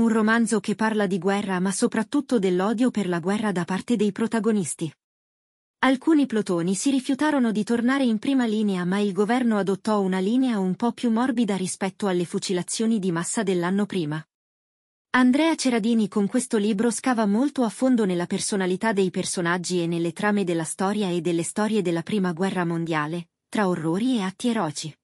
Un romanzo che parla di guerra ma soprattutto dell'odio per la guerra da parte dei protagonisti. Alcuni plotoni si rifiutarono di tornare in prima linea ma il governo adottò una linea un po' più morbida rispetto alle fucilazioni di massa dell'anno prima. Andrea Ceradini con questo libro scava molto a fondo nella personalità dei personaggi e nelle trame della storia e delle storie della Prima Guerra Mondiale, tra orrori e atti eroci.